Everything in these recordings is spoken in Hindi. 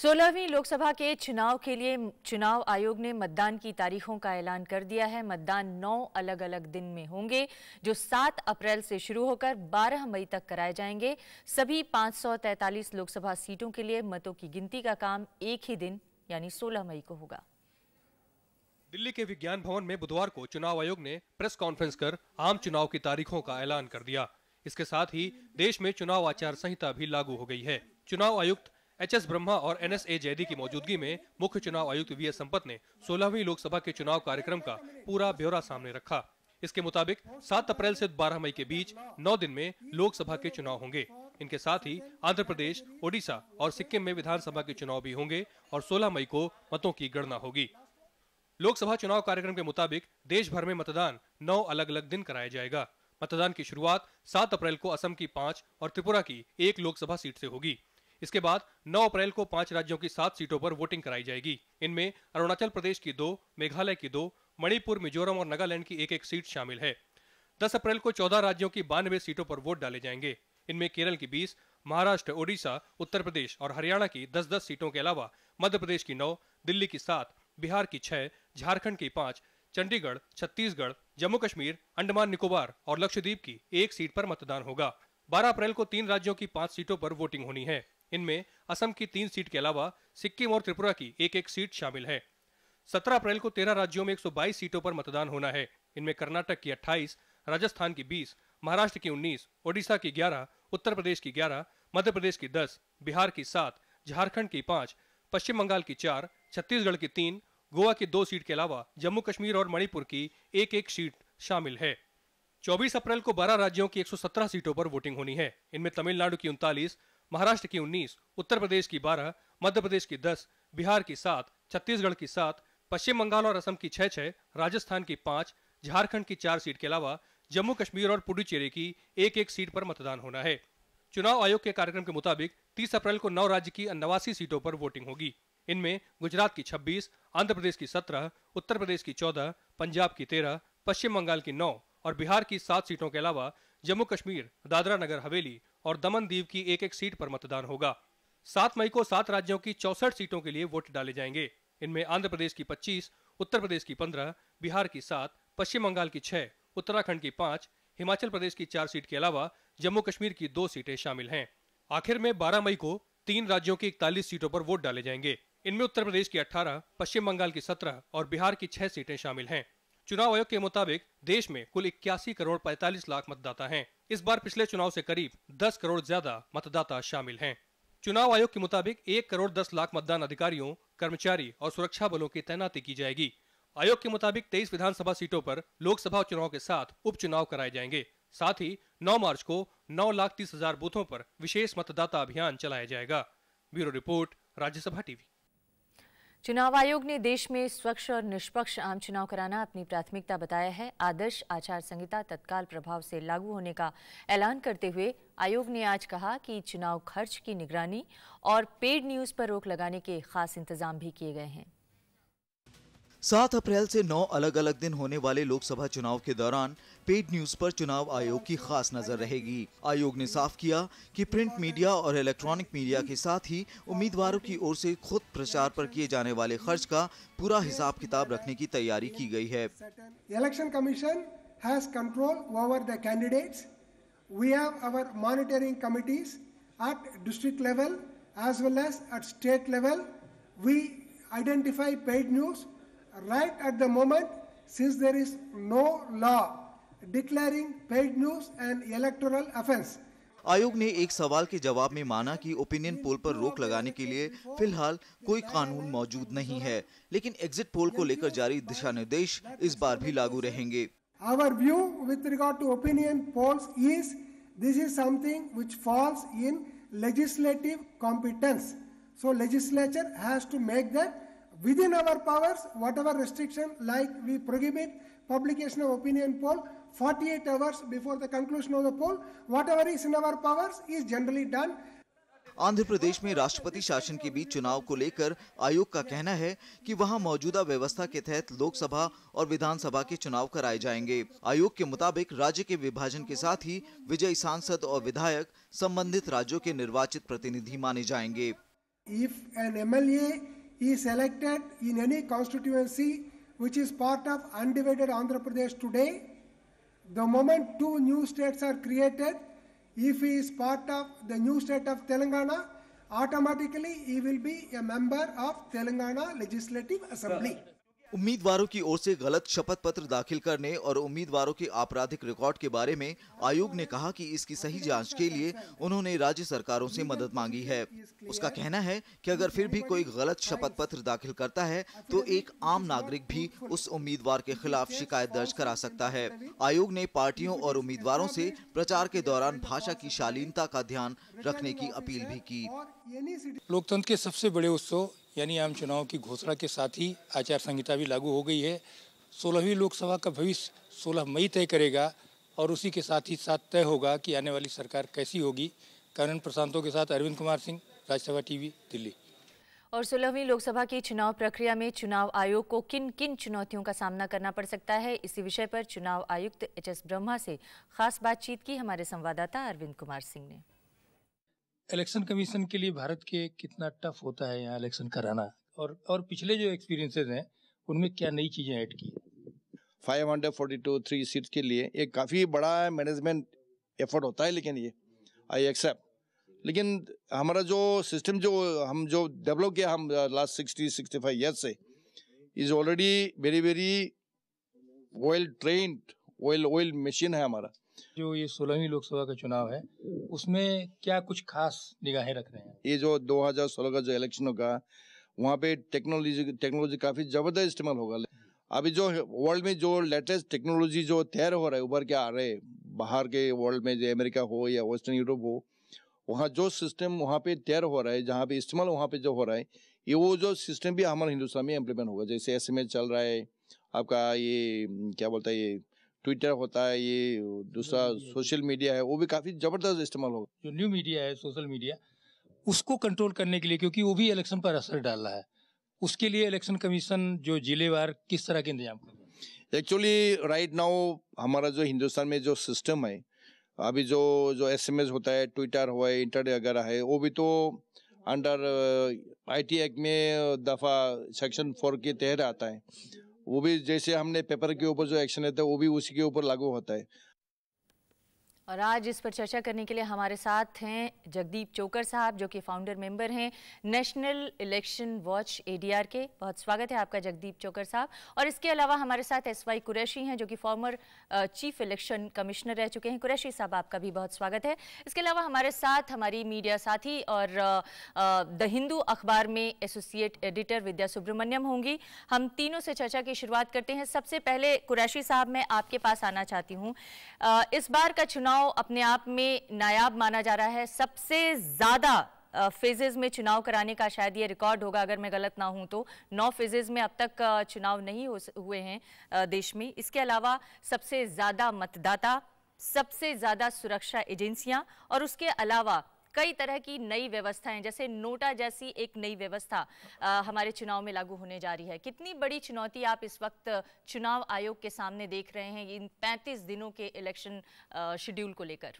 सोलहवीं लोकसभा के चुनाव के लिए चुनाव आयोग ने मतदान की तारीखों का ऐलान कर दिया है मतदान नौ अलग अलग दिन में होंगे जो सात अप्रैल से शुरू होकर बारह मई तक कराए जाएंगे सभी तैतालीस लोकसभा सीटों के लिए मतों की गिनती का काम एक ही दिन यानी सोलह मई को होगा दिल्ली के विज्ञान भवन में बुधवार को चुनाव आयोग ने प्रेस कॉन्फ्रेंस कर आम चुनाव की तारीखों का ऐलान कर दिया इसके साथ ही देश में चुनाव आचार संहिता भी लागू हो गई है चुनाव आयुक्त एच एस ब्रह्मा और एन एस ए जैदी की मौजूदगी में मुख्य चुनाव आयुक्त वी एस संपत ने सोलहवीं लोकसभा के चुनाव कार्यक्रम का पूरा ब्यौरा सामने रखा इसके मुताबिक 7 अप्रैल से 12 मई के बीच 9 दिन में लोकसभा के चुनाव होंगे इनके साथ ही आंध्र प्रदेश ओडिशा और सिक्किम में विधानसभा के चुनाव भी होंगे और 16 मई को मतों की गणना होगी लोकसभा चुनाव कार्यक्रम के मुताबिक देश भर में मतदान नौ अलग अलग दिन कराया जाएगा मतदान की शुरुआत 7 अप्रैल को असम की पांच और त्रिपुरा की एक लोकसभा सीट से होगी इसके बाद 9 अप्रैल को पांच राज्यों की सात सीटों पर वोटिंग कराई जाएगी इनमें अरुणाचल प्रदेश की दो मेघालय की दो मणिपुर मिजोरम और नागालैंड की एक एक सीट शामिल है दस अप्रैल को चौदह राज्यों की बानवे सीटों पर वोट डाले जाएंगे इनमें केरल की बीस महाराष्ट्र ओडिशा उत्तर प्रदेश और हरियाणा की दस दस सीटों के अलावा मध्य प्रदेश की नौ दिल्ली की सात बिहार की छह झारखंड की पांच चंडीगढ़ छत्तीसगढ़ जम्मू कश्मीर अंडमान निकोबार और लक्षद्वीप की एक सीट पर मतदान होगा 12 अप्रैल को तीन राज्यों की पांच सीटों पर वोटिंग होनी है इनमें असम की तीन सीट के अलावा सिक्किम और त्रिपुरा की एक एक सीट शामिल है 17 अप्रैल को 13 राज्यों में 122 सीटों पर मतदान होना है इनमें कर्नाटक की 28, राजस्थान की 20, महाराष्ट्र की 19, ओडिशा की 11, उत्तर प्रदेश की 11, मध्य प्रदेश की 10, बिहार की 7, झारखंड की 5, पश्चिम बंगाल की 4, छत्तीसगढ़ की 3, गोवा की दो सीट के अलावा जम्मू कश्मीर और मणिपुर की एक एक सीट शामिल है 24 अप्रैल को 12 राज्यों की 117 सीटों पर वोटिंग होनी है इनमें तमिलनाडु की उनतालीस महाराष्ट्र की उन्नीस उत्तर प्रदेश की बारह मध्य प्रदेश की दस बिहार की सात छत्तीसगढ़ की सात पश्चिम बंगाल और असम की छह छह राजस्थान की पांच झारखंड की चार सीट के अलावा जम्मू कश्मीर और पुडुचेरी की एक एक सीट पर मतदान होना है चुनाव आयोग के कार्यक्रम के मुताबिक 30 अप्रैल को नौ राज्य की नवासी सीटों पर वोटिंग होगी इनमें गुजरात की 26, आंध्र प्रदेश की 17, उत्तर प्रदेश की 14, पंजाब की 13, पश्चिम बंगाल की 9 और बिहार की सात सीटों के अलावा जम्मू कश्मीर दादरा नगर हवेली और दमन दीव की एक एक सीट पर मतदान होगा सात मई को सात राज्यों की चौसठ सीटों के लिए वोट डाले जाएंगे इनमें आंध्र प्रदेश की पच्चीस उत्तर प्रदेश की पंद्रह बिहार की सात पश्चिम बंगाल की छह उत्तराखंड की पांच हिमाचल प्रदेश की चार सीट के अलावा जम्मू कश्मीर की दो सीटें शामिल हैं आखिर में 12 मई को तीन राज्यों की इकतालीस सीटों पर वोट डाले जाएंगे इनमें उत्तर प्रदेश की 18, पश्चिम बंगाल की 17 और बिहार की छह सीटें शामिल हैं चुनाव आयोग के मुताबिक देश में कुल इक्यासी करोड़ पैतालीस लाख मतदाता हैं। इस बार पिछले चुनाव से करीब 10 करोड़ ज्यादा मतदाता शामिल हैं। चुनाव आयोग के मुताबिक एक करोड़ दस लाख मतदान अधिकारियों कर्मचारी और सुरक्षा बलों की तैनाती की जाएगी आयोग के मुताबिक तेईस विधानसभा सीटों पर लोकसभा चुनाव के साथ उपचुनाव कराए जाएंगे साथ ही 9 मार्च को नौ लाख तीस हजार बूथों पर विशेष मतदाता अभियान चलाया जाएगा ब्यूरो रिपोर्ट राज्यसभा टीवी चुनाव आयोग ने देश में स्वच्छ और निष्पक्ष आम चुनाव कराना अपनी प्राथमिकता बताया है आदर्श आचार संहिता तत्काल प्रभाव से लागू होने का ऐलान करते हुए आयोग ने आज कहा कि चुनाव खर्च की निगरानी और पेड न्यूज पर रोक लगाने के खास इंतजाम भी किए गए हैं सात अप्रैल से नौ अलग अलग दिन होने वाले लोकसभा चुनाव के दौरान पेड न्यूज पर चुनाव आयोग की खास नजर रहेगी आयोग ने साफ किया कि प्रिंट मीडिया और इलेक्ट्रॉनिक मीडिया के साथ ही उम्मीदवारों की ओर से खुद प्रचार पर किए जाने वाले खर्च का पूरा हिसाब किताब रखने की तैयारी की गई है election commission has control over the candidates we have our monitoring committees at district level as well as at state level we identify paid news right at the moment since there is no law declaring paid news and electoral offense. आयोग ने एक सवाल के जवाब में माना कि ओपिनियन पोल पर रोक लगाने के लिए फिलहाल कोई कानून मौजूद नहीं है लेकिन एग्जिट पोल को लेकर जारी दिशा निर्देश इस बार भी लागू रहेंगे our view with regard to opinion polls is this is something which falls in legislative competence so legislature has to make that within within our whatever restriction like we prohibit publication of opinion poll 48 hours before the conclusion of the poll. Whatever is in our powers is generally done. Andhra Pradesh में राष्ट्रपति शासन के बीच चुनाव को लेकर आयोग का कहना है कि वहां मौजूदा व्यवस्था के तहत लोकसभा और विधानसभा के चुनाव कराए जाएंगे आयोग के मुताबिक राज्य के विभाजन के साथ ही विजयी सांसद और विधायक संबंधित राज्यों के निर्वाचित प्रतिनिधि माने जाएंगे if an MLA is elected in any constituency which is part of undivided The moment two new states are created, if he is part of the new state of Telangana, automatically he will be a member of Telangana Legislative Assembly. उम्मीदवारों की ओर से गलत शपथ पत्र दाखिल करने और उम्मीदवारों के आपराधिक रिकॉर्ड के बारे में आयोग ने कहा कि इसकी सही जांच के लिए उन्होंने राज्य सरकारों से मदद मांगी है उसका कहना है कि अगर फिर भी कोई गलत शपथ पत्र दाखिल करता है तो एक आम नागरिक भी उस उम्मीदवार के खिलाफ शिकायत दर्ज करा सकता है आयोग ने पार्टियों और उम्मीदवारों से प्रचार के दौरान भाषा की शालीनता का ध्यान रखने की अपील भी की लोकतंत्र के सबसे बड़े उत्सव यानी आम चुनाव की घोषणा के साथ ही आचार संहिता भी लागू हो गई है सोलहवीं लोकसभा का भविष्य सोलह मई तय करेगा और उसी के साथ ही साथ तय होगा कि आने वाली सरकार कैसी होगी करण प्रशांतों के साथ अरविंद कुमार सिंह राज्यसभा टीवी दिल्ली और सोलहवीं लोकसभा की चुनाव प्रक्रिया में चुनाव आयोग को किन किन चुनौतियों का सामना करना पड़ सकता है इसी विषय पर चुनाव आयुक्त एच एस ब्रह्मा से खास बातचीत की हमारे संवाददाता अरविंद कुमार सिंह ने इलेक्शन कमीशन के लिए भारत के कितना टफ होता है यहाँ इलेक्शन कराना और और पिछले जो एक्सपीरियंसेस हैं उनमें क्या नई चीज़ें ऐड की five hundred forty two three seat के लिए एक काफ़ी बड़ा मैनेजमेंट एफर्ट होता है लेकिन ये आई एक्सेप्ट लेकिन हमारा जो सिस्टम जो हम जो डेवलप किया हम last sixty sixty five year से is already very very well trained oil oil machine है हमारा जो ये सोलहवीं लोकसभा का चुनाव है उसमें क्या कुछ खास निगाहें रख रहे हैं ये जो 2016 का जो इलेक्शनों का वहाँ पे टेक्नोलॉजी टेक्नोलॉजी काफी जबरदस्त इस्तेमाल होगा अभी जो वर्ल्ड में जो लेटेस्ट टेक्नोलॉजी जो तैयार हो रहा है उभर के आ रहे बाहर के वर्ल्ड में जो अमेरिका हो या वेस्टर्न यूरोप हो वहाँ जो सिस्टम वहाँ पे तैयार हो रहा है जहाँ पे इस्तेमाल वहाँ पे जो हो रहा है ये वो जो सिस्टम भी हमारे हिंदुस्तान में इम्प्लीमेंट होगा जैसे एस चल रहा है आपका ये क्या बोलता है ये ट्विटर होता है ये दूसरा सोशल मीडिया है वो भी काफ़ी ज़बरदस्त इस्तेमाल होगा जो न्यू मीडिया है सोशल मीडिया उसको कंट्रोल करने के लिए क्योंकि वो भी इलेक्शन पर असर डाल रहा है उसके लिए इलेक्शन कमीशन जो जिलेवार किस तरह के इंतजाम कर एक्चुअली राइट नाउ हमारा जो हिंदुस्तान में जो सिस्टम है अभी जो जो एसएमएस होता है ट्विटर हुआ है इंटरनेट वगैरह है वो भी तो अंडर आईटी एक्ट में दफ़ा सेक्शन फोर के तहत आता है वो भी जैसे हमने पेपर के ऊपर जो एक्शन लेते हैं वो भी उसी के ऊपर लागू होता है और आज इस पर चर्चा करने के लिए हमारे साथ हैं जगदीप चोकर साहब जो कि फाउंडर मेंबर हैं नेशनल इलेक्शन वॉच एडीआर के बहुत स्वागत है आपका जगदीप चोकर साहब और इसके अलावा हमारे साथ एस वाई कुरैशी हैं जो कि फॉर्मर चीफ इलेक्शन कमिश्नर रह चुके हैं कुरैशी साहब आपका भी बहुत स्वागत है इसके अलावा हमारे साथ हमारी मीडिया साथी और द हिंदू अखबार में एसोसिएट एडिटर विद्या सुब्रमण्यम होंगी हम तीनों से चर्चा की शुरुआत करते हैं सबसे पहले कुरैशी साहब मैं आपके पास आना चाहती हूँ इस बार का चुनाव चुनाव अपने आप में नायाब माना जा रहा है सबसे ज़्यादा फेजेज में चुनाव कराने का शायद ये रिकॉर्ड होगा अगर मैं गलत ना हूं तो नौ फेजेज में अब तक चुनाव नहीं हुए हैं देश में इसके अलावा सबसे ज़्यादा मतदाता सबसे ज़्यादा सुरक्षा एजेंसियां और उसके अलावा कई तरह की नई व्यवस्थाएं जैसे नोटा जैसी एक नई व्यवस्था हमारे चुनाव में लागू होने जा रही है कितनी बड़ी चुनौती आप इस वक्त चुनाव आयोग के सामने देख रहे हैं इन पैंतीस दिनों के इलेक्शन शेड्यूल को लेकर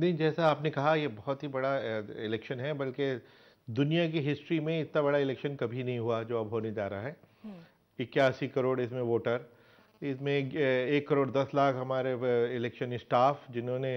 नहीं जैसा आपने कहा ये बहुत ही बड़ा इलेक्शन है बल्कि दुनिया की हिस्ट्री में इतना बड़ा इलेक्शन कभी नहीं हुआ जो अब होने जा रहा है हम्म। इक्यासी करोड़ इसमें वोटर इसमें एक करोड़ दस लाख हमारे इलेक्शन स्टाफ जिन्होंने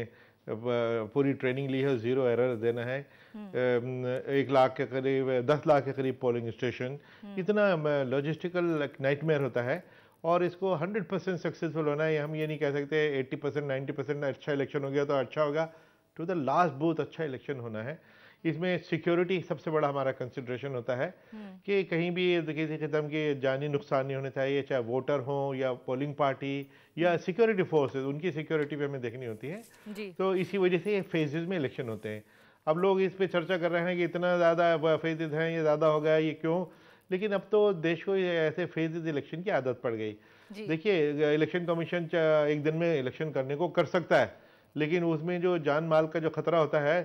पूरी ट्रेनिंग ली है ज़ीरो एरर देना है हम्म। एक लाख के करीब दस लाख के करीब पोलिंग स्टेशन हम्म। इतना लॉजिस्टिकल नाइटमेयर होता है और इसको 100 परसेंट सक्सेसफुल होना है हम ये नहीं कह सकते 80 परसेंट नाइन्टी परसेंट अच्छा इलेक्शन हो गया तो अच्छा होगा टू द लास्ट बूथ अच्छा इलेक्शन होना है इसमें सिक्योरिटी सबसे बड़ा हमारा कंसिड्रेशन होता है हम्म। कि कहीं भी किसी किस्म के जानी नुकसान नहीं होने चाहिए चाहे वोटर हों या पोलिंग पार्टी या सिक्योरिटी हम्म। फोर्सेज उनकी सिक्योरिटी भी हमें देखनी होती है तो इसी वजह से ये फेजेज में इलेक्शन होते हैं अब लोग इस पर चर्चा कर रहे हैं कि इतना ज़्यादा फेजेज हैं ये ज़्यादा हो गया ये क्यों लेकिन अब तो देश को ऐसे फेजेज इलेक्शन की आदत पड़ गई देखिए इलेक्शन कमीशन एक दिन में इलेक्शन करने को कर सकता है लेकिन उसमें जो जान माल का जो खतरा होता है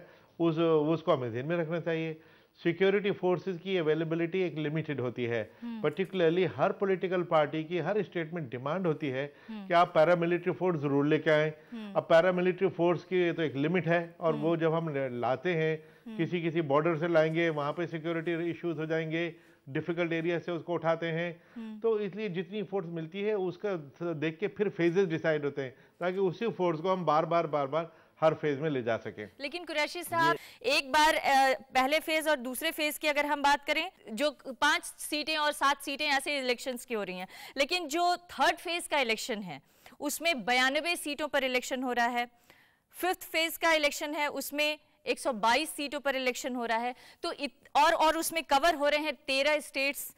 उस उसको हमें ध्यान में रखना चाहिए सिक्योरिटी फोर्सेस की अवेलेबिलिटी एक लिमिटेड होती है पर्टिकुलरली हम्म। हर पॉलिटिकल पार्टी की हर स्टेट में डिमांड होती है हम्म। कि आप पैरामिलिट्री फोर्स जरूर लेके आए हम्म। अब पैरामिलिट्री फोर्स की तो एक लिमिट है और वो जब हम लाते हैं किसी किसी बॉर्डर से लाएंगे वहाँ पे सिक्योरिटी इश्यूज हो जाएंगे डिफिकल्ट एरिया से उसको उठाते हैं तो इसलिए जितनी फोर्स मिलती है उसका देख के फिर फेजेस डिसाइड होते हैं ताकि उसी फोर्स को हम बार बार बार बार हर फेज में ले जा सके लेकिन कुरैशी साहब एक बार पहले फेज और दूसरे फेज की अगर हम बात करें जो पांच सीटें और सात सीटें ऐसे इलेक्शन की हो रही हैं लेकिन जो थर्ड फेज का इलेक्शन है उसमें बयानबे सीटों पर इलेक्शन हो रहा है फिफ्थ फेज का इलेक्शन है उसमें 122 सीटों पर इलेक्शन हो रहा है तो और और उसमें कवर हो रहे हैं 13 स्टेट्स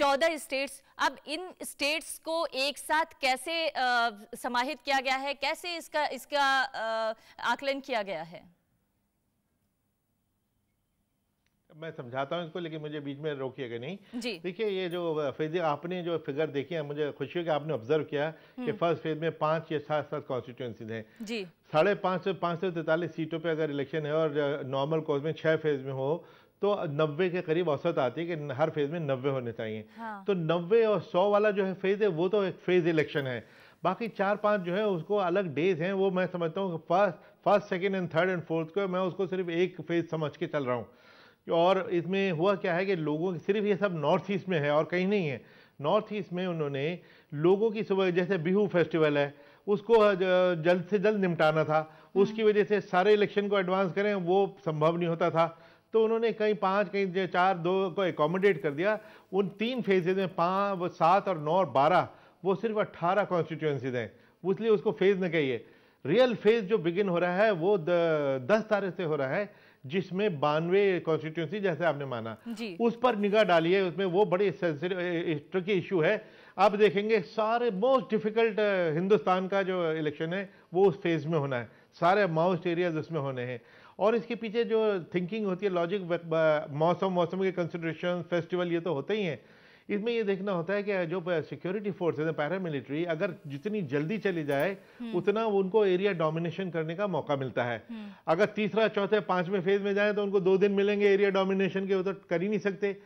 चौदह स्टेट्स अब इन स्टेट्स को एक साथ कैसे आ, समाहित किया गया है कैसे इसका इसका आकलन किया गया है मैं समझाता हूँ इसको लेकिन मुझे बीच में रोकिएगा नहीं देखिए ये जो फेज आपने जो फिगर देखी है मुझे खुशी है कि आपने ऑब्जर्व किया कि फर्स्ट हम्म। फेज में पांच या सात सात कॉन्स्टिट्यूएंसीज हैं जी साढ़े पाँच सौ पाँच सौ तैतालीस सीटों पे अगर इलेक्शन है और नॉर्मल कोर्स में छह फेज में हो तो नब्बे के करीब औसत आती है कि हर फेज में नब्बे होने चाहिए हाँ। तो नब्बे और सौ वाला जो है फेज है वो तो एक फेज इलेक्शन है बाकी चार पांच जो है उसको अलग डेज हैं वो मैं समझता हूँ first first second and third and fourth को मैं उसको सिर्फ एक फेज समझ के चल रहा हूँ और इसमें हुआ क्या है कि लोगों की सिर्फ ये सब नॉर्थ ईस्ट में है और कहीं नहीं है नॉर्थ ईस्ट में उन्होंने लोगों की सुबह जैसे बिहू फेस्टिवल है उसको जल्द से जल्द निपटाना था हाँ। उसकी वजह से सारे इलेक्शन को एडवांस करें वो संभव नहीं होता था तो उन्होंने कहीं पाँच कहीं चार दो को एकोमोडेट कर दिया उन तीन फेजेज में पाँच वो सात और नौ और बारह वो सिर्फ अट्ठारह कॉन्स्टिट्यूंसीज हैं इसलिए उसको फेज न कहिए रियल फेज जो बिगिन हो रहा है वो द, दस तारीख से हो रहा है जिसमें बानवे कॉन्स्टिट्यूंसी जैसे आपने माना उस पर निगाह डाली है उसमें वो बड़ी ट्रिकी इशू है आप देखेंगे सारे मोस्ट डिफिकल्ट हिंदुस्तान का जो इलेक्शन है वो उस फेज में होना है सारे माउस्ट एरियाज उसमें होने हैं और इसके पीछे जो थिंकिंग होती है लॉजिक मौसम मौसम के कंसिड्रेशन फेस्टिवल ये तो होते ही हैं इसमें ये देखना होता है कि जो सिक्योरिटी फोर्सेज है पैरामिलिट्री अगर जितनी जल्दी चली जाए हम्म। उतना उनको एरिया डोमिनेशन करने का मौका मिलता है हम्म। अगर तीसरा चौथे पांचवें फेज में जाए तो उनको दो दिन मिलेंगे एरिया डोमिनेशन के वो तो कर ही नहीं सकते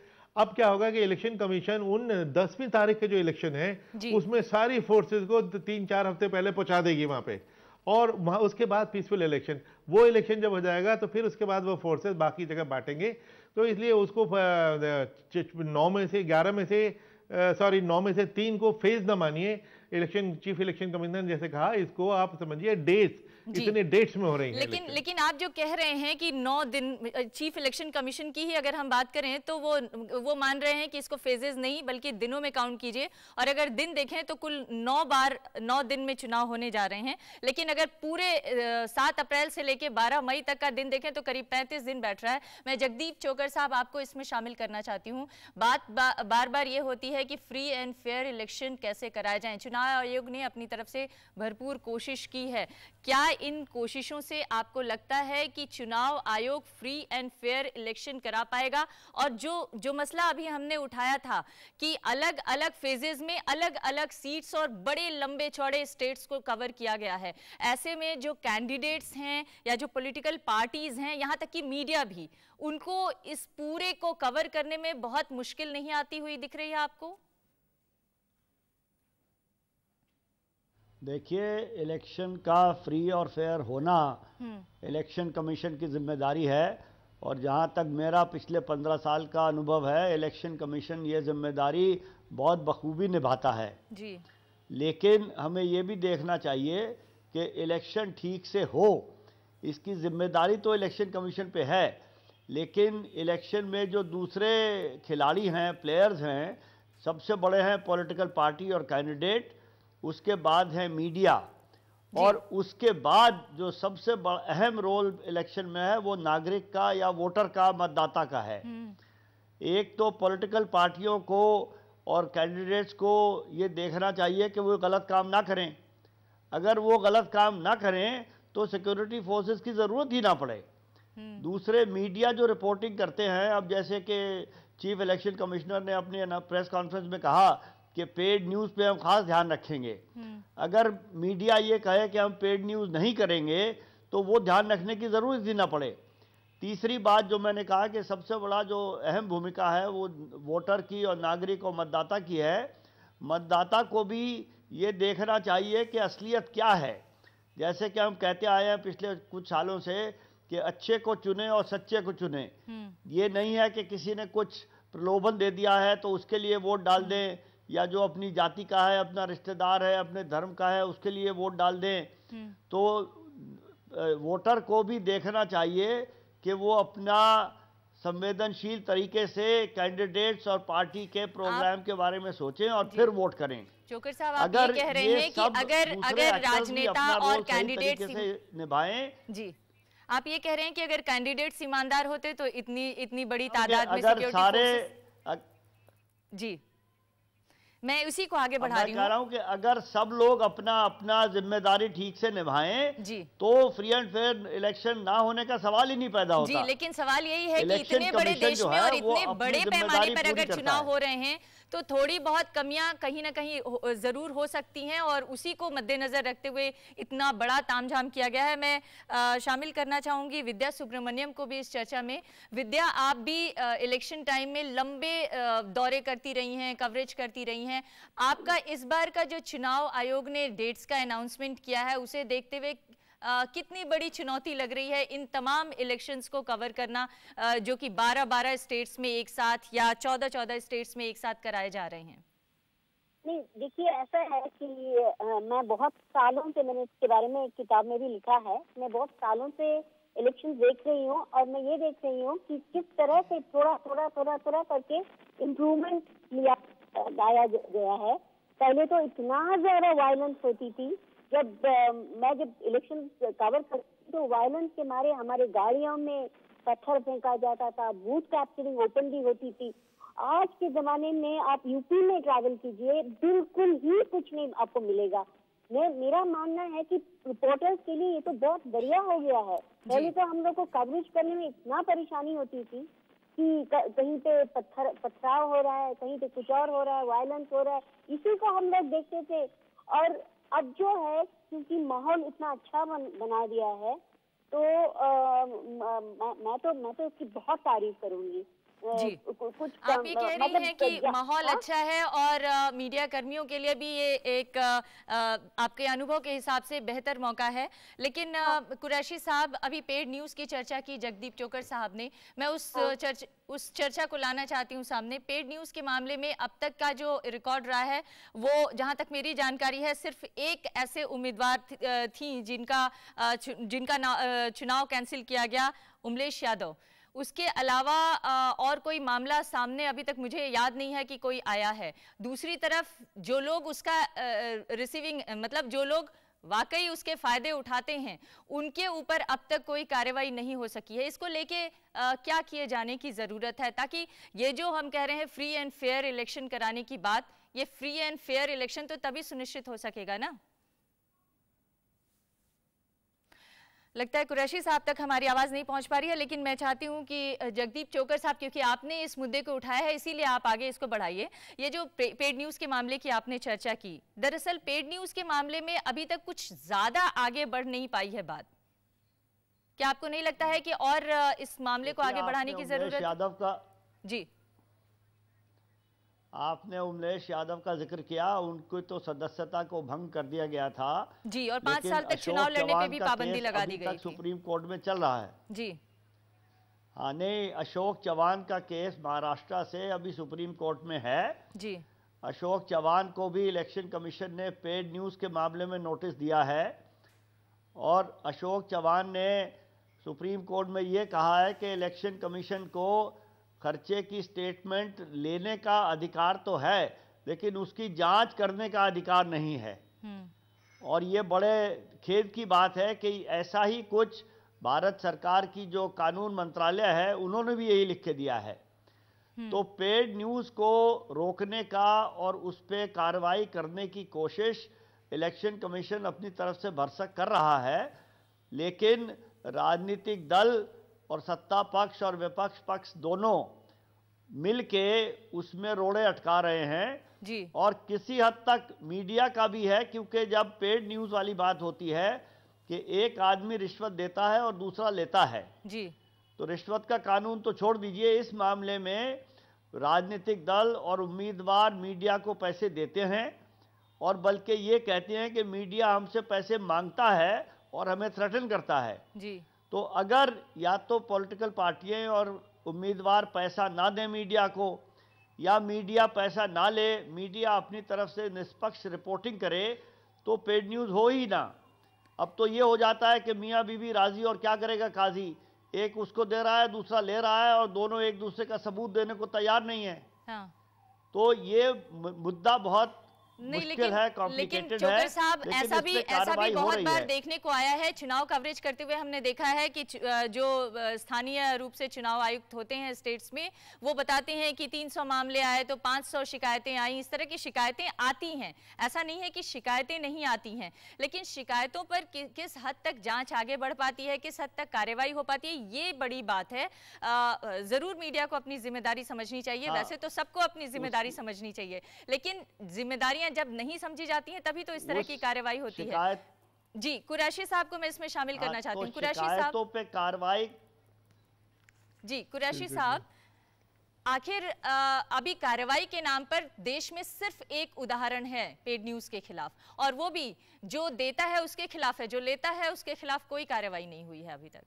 अब क्या होगा कि इलेक्शन कमीशन उन दसवीं तारीख के जो इलेक्शन है उसमें सारी फोर्सेज को तीन चार हफ्ते पहले पहुंचा देगी वहां पे और वहाँ उसके बाद पीसफुल इलेक्शन वो इलेक्शन जब हो जाएगा तो फिर उसके बाद वो फोर्सेस बाकी जगह बांटेंगे तो इसलिए उसको नौ में से ग्यारह में से सॉरी नौ में से तीन को फेज ना मानिए इलेक्शन चीफ इलेक्शन कमिश्नर जैसे कहा इसको आप समझिए डेज इतने डेट्स में हो रही है लेकिन लेकिन आप जो कह रहे हैं कि नौ दिन चीफ इलेक्शन कमीशन की ही अगर हम बात करें तो वो वो मान रहे हैं कि इसको फेजेज नहीं बल्कि दिनों में काउंट कीजिए और अगर दिन देखें तो कुल नौ बार नौ दिन में चुनाव होने जा रहे हैं लेकिन अगर पूरे सात अप्रैल से लेकर बारह मई तक का दिन देखें तो करीब पैंतीस दिन बैठ रहा है मैं जगदीप चोकर साहब आपको इसमें शामिल करना चाहती हूँ बात बार बार ये होती है कि फ्री एंड फेयर इलेक्शन कैसे कराए जाए चुनाव आयोग ने अपनी तरफ से भरपूर कोशिश की है क्या इन कोशिशों से आपको लगता है कि चुनाव आयोग फ्री एंड फेयर इलेक्शन करा पाएगा और जो जो मसला अभी हमने उठाया था कि अलग अलग फेजेज में अलग अलग सीट्स और बड़े लंबे चौड़े स्टेट्स को कवर किया गया है ऐसे में जो कैंडिडेट्स हैं या जो पोलिटिकल पार्टीज हैं यहाँ तक कि मीडिया भी उनको इस पूरे को कवर करने में बहुत मुश्किल नहीं आती हुई दिख रही है आपको देखिए इलेक्शन का फ्री और फेयर होना इलेक्शन हम्म। कमीशन की जिम्मेदारी है और जहाँ तक मेरा पिछले पंद्रह साल का अनुभव है इलेक्शन कमीशन ये जिम्मेदारी बहुत बखूबी निभाता है जी लेकिन हमें ये भी देखना चाहिए कि इलेक्शन ठीक से हो इसकी जिम्मेदारी तो इलेक्शन कमीशन पे है लेकिन इलेक्शन में जो दूसरे खिलाड़ी हैं प्लेयर्स हैं सबसे बड़े हैं पॉलिटिकल पार्टी और कैंडिडेट उसके बाद है मीडिया और उसके बाद जो सबसे अहम रोल इलेक्शन में है वो नागरिक का या वोटर का मतदाता का है हम्म। एक तो पॉलिटिकल पार्टियों को और कैंडिडेट्स को ये देखना चाहिए कि वो गलत काम ना करें अगर वो गलत काम ना करें तो सिक्योरिटी फोर्सेस की ज़रूरत ही ना पड़े हम्म। दूसरे मीडिया जो रिपोर्टिंग करते हैं अब जैसे कि चीफ इलेक्शन कमिश्नर ने अपनी प्रेस कॉन्फ्रेंस में कहा कि पेड न्यूज़ पे हम खास ध्यान रखेंगे हम्म। अगर मीडिया ये कहे कि हम पेड न्यूज़ नहीं करेंगे तो वो ध्यान रखने की ज़रूरत ही ना पड़े तीसरी बात जो मैंने कहा कि सबसे बड़ा जो अहम भूमिका है वो वोटर की और नागरिक और मतदाता की है मतदाता को भी ये देखना चाहिए कि असलियत क्या है जैसे कि हम कहते आए हैं पिछले कुछ सालों से कि अच्छे को चुने और सच्चे को चुने हम्म। ये नहीं है कि किसी ने कुछ प्रलोभन दे दिया है तो उसके लिए वोट डाल दें या जो अपनी जाति का है अपना रिश्तेदार है अपने धर्म का है उसके लिए वोट डाल दें हम्म। तो वोटर को भी देखना चाहिए कि वो अपना संवेदनशील तरीके से कैंडिडेट्स और पार्टी के प्रोग्राम के बारे में सोचें और फिर वोट करें चोकर साहब आप अगर कह रहे हैं कि अगर अगर राजनेता और कैंडिडेट से निभाए जी आप ये कह रहे हैं कि अगर कैंडिडेट्स ईमानदार होते तो इतनी इतनी बड़ी तादाद में सारे जी मैं उसी को आगे बढ़ा रही हूँ कि अगर सब लोग अपना अपना जिम्मेदारी ठीक से निभाएं जी तो फ्री एंड फेयर इलेक्शन ना होने का सवाल ही नहीं पैदा होता जी लेकिन सवाल यही है कि इतने बड़े देश में और इतने बड़े पैमाने पर अगर चुनाव हो रहे हैं तो थोड़ी बहुत कमियां कहीं ना कहीं ज़रूर हो सकती हैं और उसी को मद्देनज़र रखते हुए इतना बड़ा तामझाम किया गया है मैं शामिल करना चाहूँगी विद्या सुब्रमण्यम को भी इस चर्चा में विद्या आप भी इलेक्शन टाइम में लंबे दौरे करती रही हैं कवरेज करती रही हैं आपका इस बार का जो चुनाव आयोग ने डेट्स का अनाउंसमेंट किया है उसे देखते हुए आ, कितनी बड़ी चुनौती लग रही है इन तमाम इलेक्शंस को कवर करना आ, जो कि 12-12 स्टेट्स में एक साथ या 14-14 स्टेट्स में एक साथ कराए जा रहे हैं नहीं देखिए ऐसा है कि आ, मैं बहुत सालों से मैंने इसके बारे में एक किताब में भी लिखा है मैं बहुत सालों से इलेक्शन देख रही हूँ और मैं ये देख रही हूँ कि किस तरह से थोड़ा थोड़ा थोड़ा थोड़ा करके इम्प्रूवमेंट लिया लाया गया है पहले तो इतना ज्यादा वायलेंस होती थी जब मैं जब इलेक्शन कवर करती तो वायलेंस के मारे हमारे गाड़ियों में पत्थर फेंका जाता था बूथ कैप्चरिंग ओपनली होती थी आज के जमाने में आप यूपी में ट्रैवल कीजिए बिल्कुल ही कुछ नहीं आपको मिलेगा मैं मेरा मानना है कि रिपोर्टर्स के लिए ये तो बहुत बढ़िया हो गया है पहले तो हम लोग को कवरेज करने में इतना परेशानी होती थी कि कहीं पे पत्थर पथराव हो रहा है कहीं पे कुछ और हो रहा है वायलेंस हो रहा है इसी को हम लोग देखते थे और अब जो है क्योंकि माहौल इतना अच्छा बन, बना दिया है तो आ, मैं, मैं तो मैं तो इसकी बहुत तारीफ करूंगी जी कुछ आप ये कह रही मतलब हैं कि माहौल हाँ? अच्छा है और आ, मीडिया कर्मियों के लिए भी ये एक आ, आपके अनुभव के हिसाब से बेहतर मौका है लेकिन हाँ। कुरैशी साहब अभी पेड न्यूज़ की चर्चा की जगदीप चोकर साहब ने मैं उस हाँ। चर्च उस चर्चा को लाना चाहती हूँ सामने पेड न्यूज़ के मामले में अब तक का जो रिकॉर्ड रहा है वो जहाँ तक मेरी जानकारी है सिर्फ एक ऐसे उम्मीदवार थी जिनका जिनका चुनाव कैंसिल किया गया उमलेश यादव उसके अलावा और कोई मामला सामने अभी तक मुझे याद नहीं है कि कोई आया है दूसरी तरफ जो लोग उसका रिसीविंग मतलब जो लोग वाकई उसके फायदे उठाते हैं उनके ऊपर अब तक कोई कार्रवाई नहीं हो सकी है इसको लेके क्या किए जाने की ज़रूरत है ताकि ये जो हम कह रहे हैं फ्री एंड फेयर इलेक्शन कराने की बात ये फ्री एंड फेयर इलेक्शन तो तभी सुनिश्चित हो सकेगा ना लगता है कुरैशी साहब तक हमारी आवाज़ नहीं पहुंच पा रही है लेकिन मैं चाहती हूं कि जगदीप चोकर साहब क्योंकि आपने इस मुद्दे को उठाया है इसीलिए आप आगे इसको बढ़ाइए ये जो पे, पेड न्यूज़ के मामले की आपने चर्चा की दरअसल पेड न्यूज़ के मामले में अभी तक कुछ ज़्यादा आगे बढ़ नहीं पाई है बात क्या आपको नहीं लगता है कि और इस मामले को आगे बढ़ाने की ज़रूरत यादव का जी आपने उमलेश यादव का जिक्र किया उनकी तो सदस्यता को भंग कर दिया गया था जी और पांच साल तक चुनाव लड़ने पे भी पाबंदी लगा दी गई सुप्रीम कोर्ट में चल रहा है जी हाँ नहीं अशोक चौहान का केस महाराष्ट्र से अभी सुप्रीम कोर्ट में है जी अशोक चौहान को भी इलेक्शन कमीशन ने पेड न्यूज़ के मामले में नोटिस दिया है और अशोक चौहान ने सुप्रीम कोर्ट में ये कहा है कि इलेक्शन कमीशन को खर्चे की स्टेटमेंट लेने का अधिकार तो है लेकिन उसकी जांच करने का अधिकार नहीं है हम्म। और ये बड़े खेद की बात है कि ऐसा ही कुछ भारत सरकार की जो कानून मंत्रालय है उन्होंने भी यही लिख के दिया है हम्म। तो पेड न्यूज़ को रोकने का और उस पर कार्रवाई करने की कोशिश इलेक्शन कमीशन अपनी तरफ से भरसक कर रहा है लेकिन राजनीतिक दल और सत्ता पक्ष और विपक्ष पक्ष दोनों मिलके उसमें रोड़े अटका रहे हैं जी और किसी हद तक मीडिया का भी है क्योंकि जब पेड न्यूज वाली बात होती है कि एक आदमी रिश्वत देता है और दूसरा लेता है जी तो रिश्वत का कानून तो छोड़ दीजिए इस मामले में राजनीतिक दल और उम्मीदवार मीडिया को पैसे देते हैं और बल्कि ये कहते हैं कि मीडिया हमसे पैसे मांगता है और हमें थ्रेटन करता है जी तो अगर या तो पॉलिटिकल पार्टियाँ और उम्मीदवार पैसा ना दें मीडिया को या मीडिया पैसा ना ले मीडिया अपनी तरफ से निष्पक्ष रिपोर्टिंग करे तो पेड न्यूज़ हो ही ना अब तो ये हो जाता है कि मियाँ बीवी राजी और क्या करेगा काजी एक उसको दे रहा है दूसरा ले रहा है और दोनों एक दूसरे का सबूत देने को तैयार नहीं है हाँ। तो ये मुद्दा बहुत नहीं लेकिन है, लेकिन चोकर साहब ऐसा भी ऐसा भी बहुत बार देखने को आया है चुनाव कवरेज करते हुए हमने देखा है कि जो स्थानीय रूप से चुनाव आयुक्त होते हैं स्टेट्स में वो बताते हैं कि 300 मामले आए तो 500 शिकायतें आई इस तरह की शिकायतें आती हैं ऐसा नहीं है कि शिकायतें नहीं आती हैं लेकिन शिकायतों पर कि, किस हद तक जाँच आगे बढ़ पाती है किस हद तक कार्यवाही हो पाती है ये बड़ी बात है जरूर मीडिया को अपनी जिम्मेदारी समझनी चाहिए हाँ। वैसे तो सबको अपनी जिम्मेदारी समझनी चाहिए लेकिन जिम्मेदारियां हैं जब नहीं समझी जाती हैं तभी तो इस तरह की कार्यवाही होती है जी कुरैशी साहब को मैं इसमें शामिल करना हाँ, चाहती तो हूँ कुरैशी साहब पे कार्रवाई जी कुरैशी साहब आखिर अभी कार्रवाई के नाम पर देश में सिर्फ एक उदाहरण है पेड न्यूज के खिलाफ और वो भी जो देता है उसके खिलाफ है जो लेता है उसके खिलाफ कोई कार्रवाई नहीं हुई है अभी तक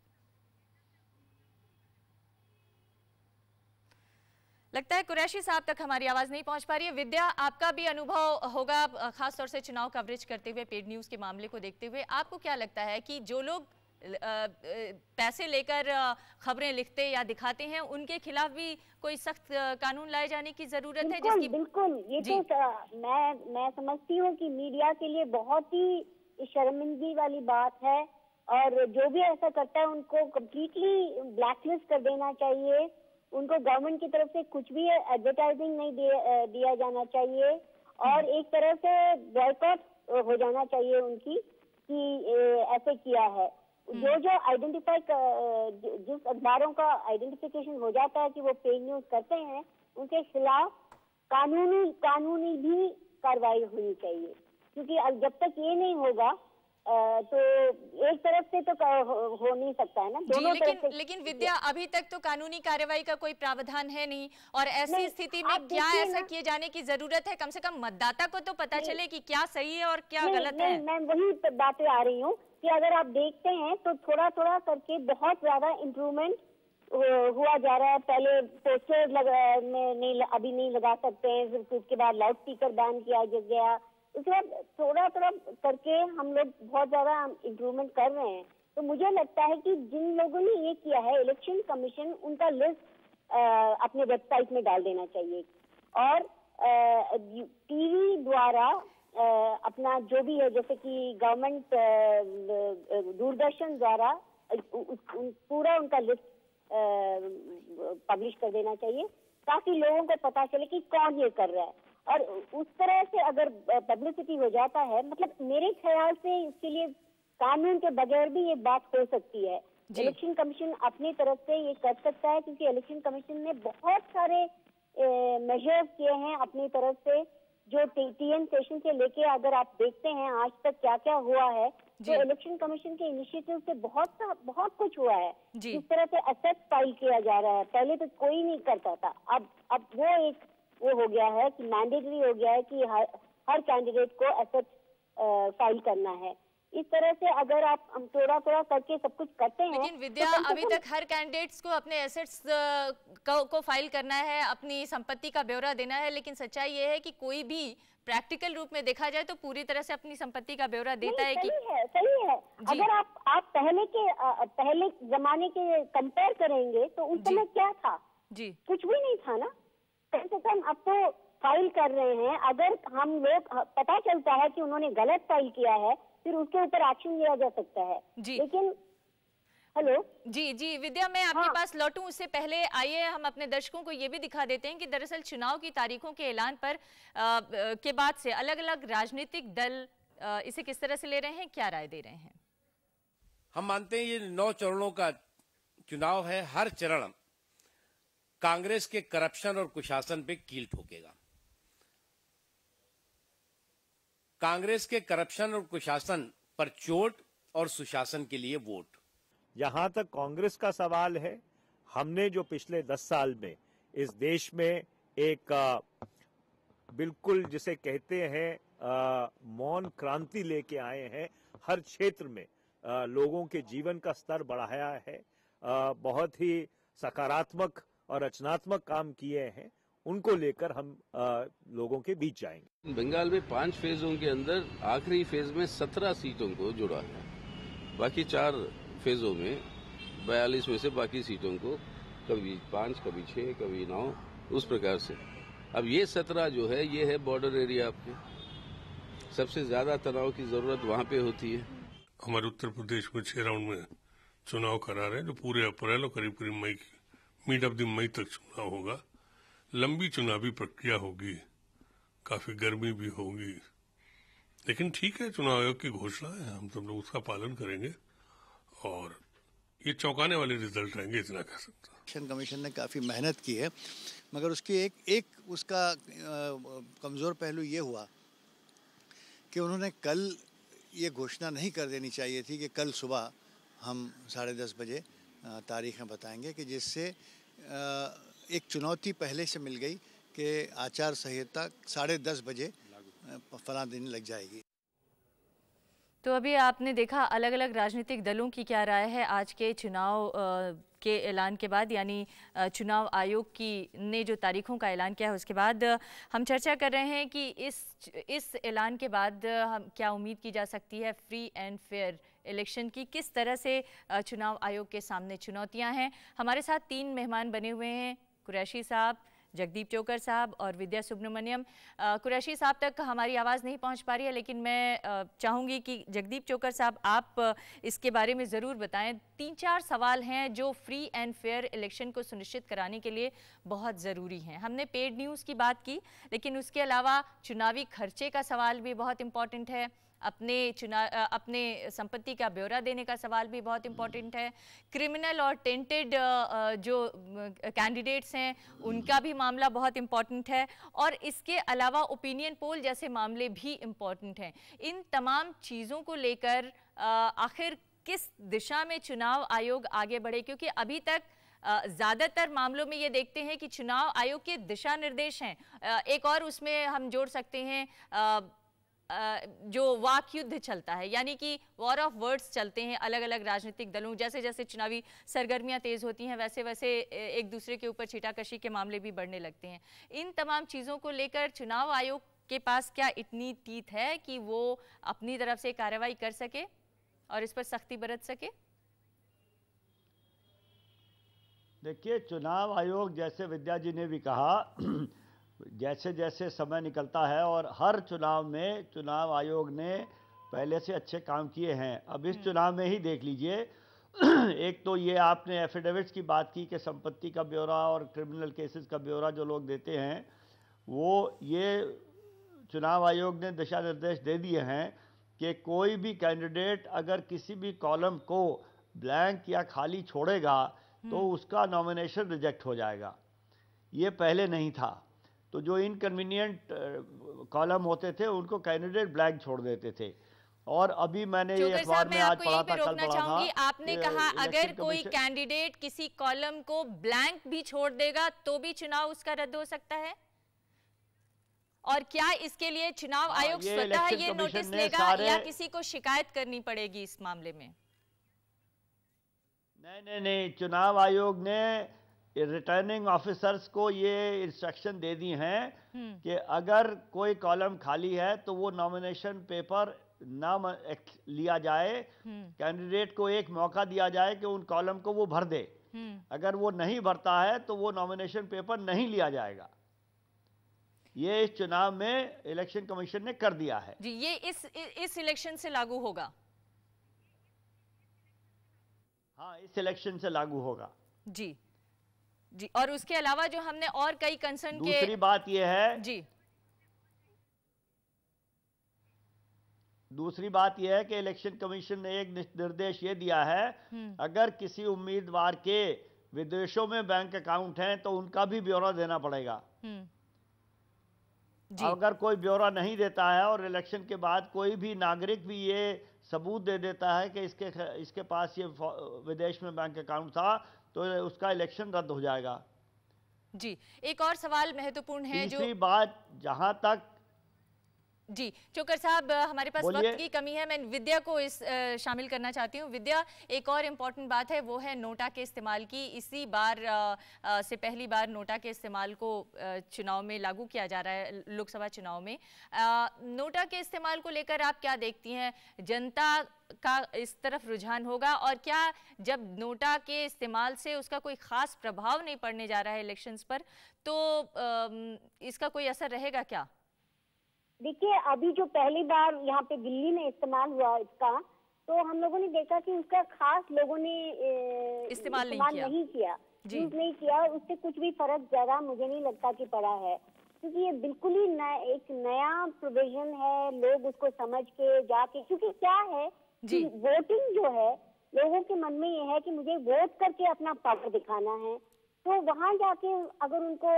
लगता है कुरैशी साहब तक हमारी आवाज़ नहीं पहुंच पा रही है विद्या आपका भी अनुभव होगा खासतौर से चुनाव कवरेज करते हुए पेड न्यूज़ के मामले को देखते हुए आपको क्या लगता है कि जो लोग पैसे लेकर खबरें लिखते या दिखाते हैं उनके खिलाफ भी कोई सख्त कानून लाए जाने की जरूरत है जिसकी बिल्कुल ये तो मैं मैं समझती हूँ कि मीडिया के लिए बहुत ही शर्मिंदगी वाली बात है और जो भी ऐसा करता है उनको कम्प्लीटली ब्लैकलिस्ट कर देना चाहिए उनको गवर्नमेंट की तरफ से कुछ भी एडवर्टाइजिंग नहीं दिया, जाना चाहिए और एक तरह से बॉयकॉट हो जाना चाहिए उनकी कि ऐसे किया है हम्म। जो जो आइडेंटिफाई जिस अखबारों का आइडेंटिफिकेशन हो जाता है कि वो पेड न्यूज करते हैं उनके खिलाफ कानूनी कानूनी भी कार्रवाई होनी चाहिए क्योंकि जब तक ये नहीं होगा तो एक तरफ से तो हो नहीं सकता है ना दोनों लेकिन तरफ से लेकिन विद्या अभी तक तो कानूनी कार्यवाही का कोई प्रावधान है नहीं और ऐसी स्थिति में क्या ऐसा किए जाने की जरूरत है कम से कम मतदाता को तो पता चले कि क्या सही है और क्या गलत है मैम वही बातें आ रही हूँ कि अगर आप देखते हैं तो थोड़ा थोड़ा करके बहुत ज्यादा इम्प्रूवमेंट हुआ जा रहा है पहले पोस्टर लग नहीं अभी नहीं लगा सकते हैं उसके बाद लाउड स्पीकर बैन किया गया इसलिए थोड़ा थोड़ा करके हम लोग बहुत ज्यादा इम्प्रूवमेंट कर रहे हैं तो मुझे लगता है कि जिन लोगों ने ये किया है इलेक्शन कमीशन उनका लिस्ट अपने वेबसाइट में डाल देना चाहिए और टीवी द्वारा आ, अपना जो भी है जैसे कि गवर्नमेंट दूरदर्शन द्वारा पूरा उनका लिस्ट पब्लिश कर देना चाहिए ताकि लोगों को पता चले कि कौन ये कर रहा है और उस तरह से अगर पब्लिसिटी हो जाता है मतलब मेरे ख्याल से इसके लिए कानून के बगैर भी ये बात हो सकती है इलेक्शन कमीशन अपनी तरफ से ये कर सकता है क्योंकि इलेक्शन कमीशन ने बहुत सारे मेजर्स किए हैं अपनी तरफ से जो टीएम सेशन से लेके अगर आप देखते हैं आज तक क्या क्या हुआ है तो इलेक्शन कमीशन के इनिशिएटिव से बहुत सा, बहुत कुछ हुआ है जिस तरह से असेस फाइल किया जा रहा है पहले तो कोई नहीं करता था अब अब वो एक वो हो गया है कि मैंडेटरी हो गया है कि हर हर कैंडिडेट को एसेट फाइल करना है इस तरह से अगर आप थोड़ा थोड़ा करके सब कुछ करते हैं लेकिन तो विद्या तो अभी तक हर कैंडिडेट्स को अपने एसेट्स को, को फाइल करना है अपनी संपत्ति का ब्यौरा देना है लेकिन सच्चाई ये है कि कोई भी प्रैक्टिकल रूप में देखा जाए तो पूरी तरह से अपनी संपत्ति का ब्यौरा देता है कि है, सही है अगर आप आप पहले के पहले जमाने के कंपेयर करेंगे तो उस समय क्या था जी कुछ भी नहीं था ना कम से कम अब तो फाइल कर रहे हैं अगर हम लोग हाँ, पता चलता है कि उन्होंने गलत फाइल किया है फिर उसके ऊपर एक्शन लिया जा सकता है जी। लेकिन हेलो जी जी विद्या मैं आपके हाँ। पास लौटूं उससे पहले आइए हम अपने दर्शकों को ये भी दिखा देते हैं कि दरअसल चुनाव की तारीखों के ऐलान पर आ, के बाद से अलग अलग राजनीतिक दल आ, इसे किस तरह से ले रहे हैं क्या राय दे रहे हैं हम मानते हैं ये नौ चरणों का चुनाव है हर चरण कांग्रेस के करप्शन और कुशासन पे कील ठोकेगा कांग्रेस के करप्शन और कुशासन पर चोट और सुशासन के लिए वोट यहां तक कांग्रेस का सवाल है हमने जो पिछले दस साल में इस देश में एक बिल्कुल जिसे कहते हैं मौन क्रांति लेके आए हैं हर क्षेत्र में आ, लोगों के जीवन का स्तर बढ़ाया है आ, बहुत ही सकारात्मक और रचनात्मक काम किए हैं उनको लेकर हम आ, लोगों के बीच जाएंगे बंगाल में पांच फेजों के अंदर आखिरी फेज में सत्रह सीटों को जुड़ा है बाकी चार फेजों में बयालीस में से बाकी सीटों को कभी पांच कभी छह कभी नौ उस प्रकार से अब ये सत्रह जो है ये है बॉर्डर एरिया आपके सबसे ज्यादा तनाव की जरूरत वहां पे होती है हमारे उत्तर प्रदेश में छह राउंड में चुनाव करा रहे हैं जो पूरे अप्रैल और करीब करीब मई की मिड ऑफ द मई तक चुनाव होगा लंबी चुनावी प्रक्रिया होगी काफी गर्मी भी होगी लेकिन ठीक है चुनाव आयोग की घोषणा है हम सब लोग उसका पालन करेंगे और ये चौंकाने वाले रिजल्ट आएंगे इतना कह सकता इलेक्शन कमीशन ने काफ़ी मेहनत की है मगर उसकी एक एक उसका कमज़ोर पहलू ये हुआ कि उन्होंने कल ये घोषणा नहीं कर देनी चाहिए थी कि कल सुबह हम साढ़े दस बजे तारीखें बताएंगे कि जिससे एक चुनौती पहले से मिल गई कि आचार संहिता साढ़े दस बजे फला दिन लग जाएगी तो अभी आपने देखा अलग अलग राजनीतिक दलों की क्या राय है आज के चुनाव के ऐलान के बाद यानी चुनाव आयोग की ने जो तारीखों का ऐलान किया है उसके बाद हम चर्चा कर रहे हैं कि इस इस ऐलान के बाद हम क्या उम्मीद की जा सकती है फ्री एंड फेयर इलेक्शन की किस तरह से चुनाव आयोग के सामने चुनौतियां हैं हमारे साथ तीन मेहमान बने हुए हैं कुरैशी साहब जगदीप चोकर साहब और विद्या सुब्रमण्यम कुरैशी साहब तक हमारी आवाज़ नहीं पहुंच पा रही है लेकिन मैं चाहूँगी कि जगदीप चोकर साहब आप इसके बारे में ज़रूर बताएं तीन चार सवाल हैं जो फ्री एंड फेयर इलेक्शन को सुनिश्चित कराने के लिए बहुत ज़रूरी हैं हमने पेड न्यूज़ की बात की लेकिन उसके अलावा चुनावी खर्चे का सवाल भी बहुत इम्पॉर्टेंट है अपने चुना अपने संपत्ति का ब्यौरा देने का सवाल भी बहुत इम्पॉर्टेंट हम्म। है क्रिमिनल और टेंटेड जो कैंडिडेट्स हैं हम्म। उनका भी मामला बहुत इम्पॉर्टेंट है और इसके अलावा ओपिनियन पोल जैसे मामले भी इम्पॉर्टेंट हैं इन तमाम चीज़ों को लेकर आखिर किस दिशा में चुनाव आयोग आगे बढ़े क्योंकि अभी तक ज़्यादातर मामलों में ये देखते हैं कि चुनाव आयोग के दिशा निर्देश हैं एक और उसमें हम जोड़ सकते हैं जो वाक युद्ध चलता है यानी कि वॉर ऑफ वर्ड्स चलते हैं अलग अलग राजनीतिक दलों जैसे जैसे चुनावी सरगर्मियां तेज़ होती हैं वैसे वैसे एक दूसरे के ऊपर छीटाकशी के मामले भी बढ़ने लगते हैं इन तमाम चीज़ों को लेकर चुनाव आयोग के पास क्या इतनी तीत है कि वो अपनी तरफ से कार्रवाई कर सके और इस पर सख्ती बरत सके देखिए चुनाव आयोग जैसे विद्या जी ने भी कहा जैसे जैसे समय निकलता है और हर चुनाव में चुनाव आयोग ने पहले से अच्छे काम किए हैं अब इस हम्म। चुनाव में ही देख लीजिए एक तो ये आपने एफिडेविट्स की बात की कि संपत्ति का ब्यौरा और क्रिमिनल केसेस का ब्यौरा जो लोग देते हैं वो ये चुनाव आयोग ने दिशा निर्देश दे दिए हैं कि कोई भी कैंडिडेट अगर किसी भी कॉलम को ब्लैंक या खाली छोड़ेगा तो हम्म। उसका नॉमिनेशन रिजेक्ट हो जाएगा ये पहले नहीं था तो जो इनकन्वीनियंट कॉलम uh, होते थे उनको कैंडिडेट ब्लैंक छोड़ देते थे और अभी मैंने ये अखबार में आज पढ़ा था कल पढ़ा था आपने कहा अगर कोई कैंडिडेट किसी कॉलम को ब्लैंक भी छोड़ देगा तो भी चुनाव उसका रद्द हो सकता है और क्या इसके लिए चुनाव हाँ, आयोग स्वतः ये, ये नोटिस लेगा या किसी को शिकायत करनी पड़ेगी इस मामले में नहीं नहीं नहीं चुनाव आयोग ने रिटर्निंग ऑफिसर्स को ये इंस्ट्रक्शन दे दी हैं हम्म। कि अगर कोई कॉलम खाली है तो वो नॉमिनेशन पेपर नाम लिया जाए कैंडिडेट हम्म। को एक मौका दिया जाए कि उन कॉलम को वो भर दे हम्म। अगर वो नहीं भरता है तो वो नॉमिनेशन पेपर नहीं लिया जाएगा ये इस चुनाव में इलेक्शन कमीशन ने कर दिया है जी ये इस इस इलेक्शन से लागू होगा हाँ इस इलेक्शन से लागू होगा जी जी और उसके अलावा जो हमने और कई कंसर्न के दूसरी बात यह है जी दूसरी बात यह है कि इलेक्शन कमीशन ने एक निर्देश ये दिया है हम्म। अगर किसी उम्मीदवार के विदेशों में बैंक अकाउंट हैं तो उनका भी ब्यौरा देना पड़ेगा हम्म। जी। अगर कोई ब्यौरा नहीं देता है और इलेक्शन के बाद कोई भी नागरिक भी ये सबूत दे देता है कि इसके इसके पास ये विदेश में बैंक अकाउंट था तो उसका इलेक्शन रद्द हो जाएगा जी एक और सवाल महत्वपूर्ण है जो बात जहां तक जी चोकर साहब हमारे पास वक्त की कमी है मैं विद्या को इस आ, शामिल करना चाहती हूँ विद्या एक और इम्पॉर्टेंट बात है वो है नोटा के इस्तेमाल की इसी बार आ, आ, से पहली बार नोटा के इस्तेमाल को चुनाव में लागू किया जा रहा है लोकसभा चुनाव में आ, नोटा के इस्तेमाल को लेकर आप क्या देखती हैं जनता का इस तरफ रुझान होगा और क्या जब नोटा के इस्तेमाल से उसका कोई ख़ास प्रभाव नहीं पड़ने जा रहा है इलेक्शंस पर तो इसका कोई असर रहेगा क्या देखिए अभी जो पहली बार यहाँ पे दिल्ली में इस्तेमाल हुआ इसका तो हम लोगों ने देखा कि उसका खास लोगों ने इस्तेमाल, इस्तेमाल नहीं किया जी। नहीं किया उससे कुछ भी फर्क ज्यादा मुझे नहीं लगता कि पड़ा है क्योंकि ये बिल्कुल ही न, एक नया प्रोविजन है लोग उसको समझ के जाके क्योंकि क्या है कि वोटिंग जो है लोगों के मन में ये है कि मुझे वोट करके अपना पावर दिखाना है तो वहाँ जाके अगर उनको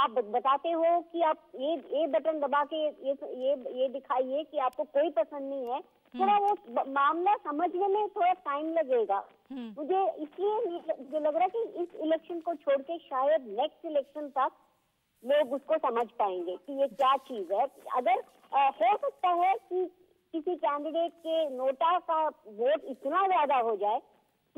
आप बताते हो कि आप ये ये बटन दबा के ये ये ये दिखाइए कि आपको कोई पसंद नहीं है हम्म। थोड़ा वो मामला समझने में थोड़ा टाइम लगेगा हम्म। मुझे इसलिए मुझे लग रहा है कि इस इलेक्शन को छोड़ के शायद नेक्स्ट इलेक्शन तक लोग उसको समझ पाएंगे कि ये क्या चीज है अगर आ, हो सकता है कि किसी कैंडिडेट के नोटा का वोट इतना ज्यादा हो जाए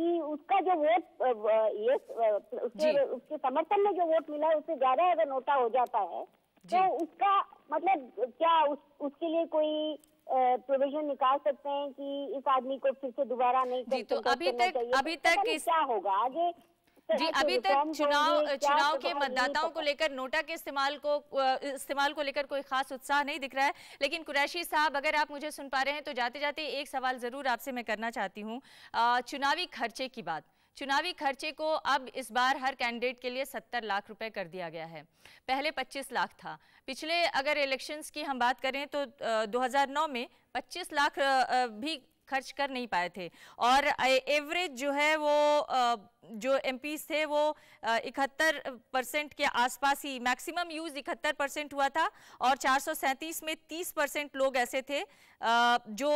कि उसका जो वोट ये उसके, उसके समर्थन में जो वोट मिला है उससे ज्यादा अगर नोटा हो जाता है तो उसका मतलब क्या उस, उसके लिए कोई प्रोविजन निकाल सकते हैं कि इस आदमी को फिर से दोबारा नहीं जी तो अभी तक अभी तक क्या होगा आगे जी अभी तक चुनाव चुनाव तो के मतदाताओं को लेकर नोटा के इस्तेमाल को इस्तेमाल को लेकर कोई खास उत्साह नहीं दिख रहा है लेकिन कुरैशी साहब अगर आप मुझे सुन पा रहे हैं तो जाते जाते एक सवाल जरूर आपसे मैं करना चाहती हूँ चुनावी खर्चे की बात चुनावी खर्चे को अब इस बार हर कैंडिडेट के लिए सत्तर लाख रुपए कर दिया गया है पहले पच्चीस लाख था पिछले अगर इलेक्शंस की हम बात करें तो 2009 में पच्चीस लाख भी खर्च कर नहीं पाए थे और एवरेज जो है वो जो एम थे वो इकहत्तर परसेंट के आसपास ही मैक्सिमम यूज़ इकहत्तर परसेंट हुआ था और चार में तीस परसेंट लोग ऐसे थे जो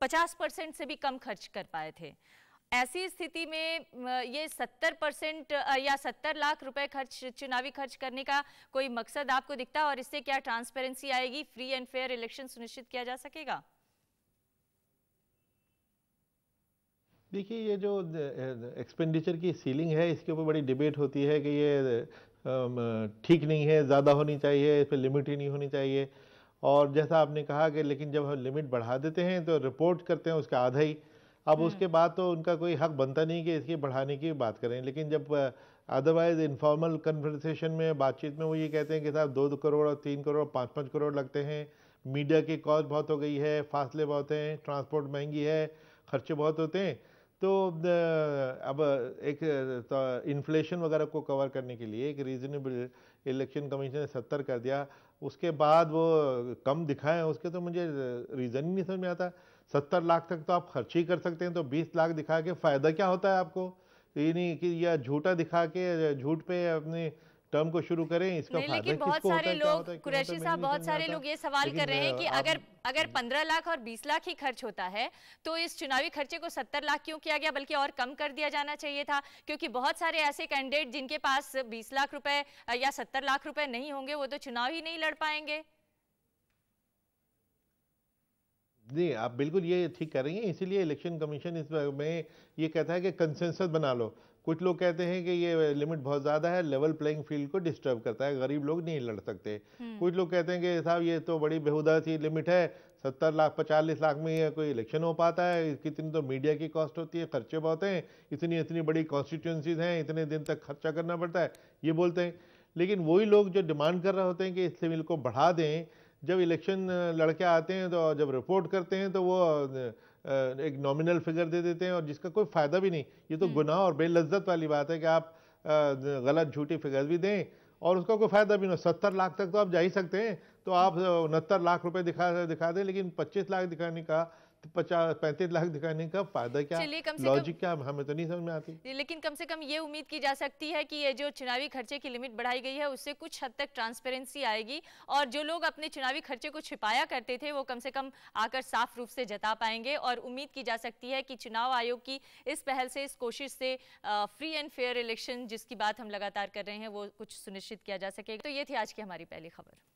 पचास परसेंट से भी कम खर्च कर पाए थे ऐसी स्थिति में ये 70 परसेंट या 70 लाख रुपए खर्च चुनावी खर्च करने का कोई मकसद आपको दिखता है और इससे क्या ट्रांसपेरेंसी आएगी फ्री एंड फेयर इलेक्शन सुनिश्चित किया जा सकेगा देखिए ये जो एक्सपेंडिचर की सीलिंग है इसके ऊपर बड़ी डिबेट होती है कि ये ठीक नहीं है ज़्यादा होनी चाहिए इस पर लिमिट ही नहीं होनी चाहिए और जैसा आपने कहा कि लेकिन जब हम लिमिट बढ़ा देते हैं तो रिपोर्ट करते हैं उसका आधा ही अब हम्म। उसके बाद तो उनका कोई हक बनता नहीं कि इसकी बढ़ाने की बात करें लेकिन जब अदरवाइज इनफॉर्मल कन्वर्सेशन में बातचीत में वो ये कहते हैं कि साहब दो दो करोड़ और तीन करोड़ पाँच पाँच करोड़ लगते हैं मीडिया की कॉस्ट बहुत हो गई है फासले बहुत हैं ट्रांसपोर्ट महंगी है खर्चे बहुत होते हैं तो अब एक तो इन्फ्लेशन वगैरह को कवर करने के लिए एक रीजनेबल इलेक्शन कमीशन ने सत्तर कर दिया उसके बाद वो कम दिखाए उसके तो मुझे रीज़न ही नहीं समझ में आता सत्तर लाख तक तो आप खर्च ही कर सकते हैं तो बीस लाख दिखा के फ़ायदा क्या होता है आपको ये नहीं कि यह झूठा दिखा के झूठ पे अपनी टर्म को शुरू करें इसका नहीं, लेकिन बहुत सारे लोग कुरैशी साहब बहुत सारे लोग ये सवाल कर रहे हैं कि अगर अगर पंद्रह लाख और बीस लाख ही खर्च होता है तो इस चुनावी खर्चे को सत्तर लाख क्यों किया गया बल्कि और कम कर दिया जाना चाहिए था क्योंकि बहुत सारे ऐसे कैंडिडेट जिनके पास बीस लाख रुपए या सत्तर लाख रुपए नहीं होंगे वो तो चुनाव ही नहीं लड़ पाएंगे नहीं आप बिल्कुल ये ठीक कर रही हैं इसीलिए इलेक्शन कमीशन इस में ये कहता है कि कंसेंसस बना लो कुछ लोग कहते हैं कि ये लिमिट बहुत ज़्यादा है लेवल प्लेइंग फील्ड को डिस्टर्ब करता है गरीब लोग नहीं लड़ सकते हम्म। कुछ लोग कहते हैं कि साहब ये तो बड़ी बेहुदा सी लिमिट है सत्तर लाख पचालीस लाख में कोई इलेक्शन हो पाता है कितनी तो मीडिया की कॉस्ट होती है खर्चे बहुत हैं इतनी इतनी बड़ी कॉन्स्टिट्यूंसीज हैं इतने दिन तक खर्चा करना पड़ता है ये बोलते हैं लेकिन वही लोग जो डिमांड कर रहे होते हैं कि इस सिविल को बढ़ा दें जब इलेक्शन लड़के आते हैं तो जब रिपोर्ट करते हैं तो वो एक नॉमिनल फिगर दे देते हैं और जिसका कोई फ़ायदा भी नहीं ये तो हम्म। गुनाह और बेलज्जत वाली बात है कि आप गलत झूठी फिगर भी दें और उसका कोई फ़ायदा भी नहीं सत्तर लाख तक तो आप जा ही सकते हैं तो आप उनहत्तर लाख रुपए दिखा दिखा दें लेकिन पच्चीस लाख दिखाने का पचास पैंतीस लाख दिखाने का फायदा क्या लॉजिक क्या हमें तो नहीं समझ में आती लेकिन कम से कम ये उम्मीद की जा सकती है कि ये जो चुनावी खर्चे की लिमिट बढ़ाई गई है उससे कुछ हद तक ट्रांसपेरेंसी आएगी और जो लोग अपने चुनावी खर्चे को छिपाया करते थे वो कम से कम आकर साफ रूप से जता पाएंगे और उम्मीद की जा सकती है कि चुनाव आयोग की इस पहल से इस कोशिश से फ्री एंड फेयर इलेक्शन जिसकी बात हम लगातार कर रहे हैं वो कुछ सुनिश्चित किया जा सकेगा तो ये थी आज की हमारी पहली खबर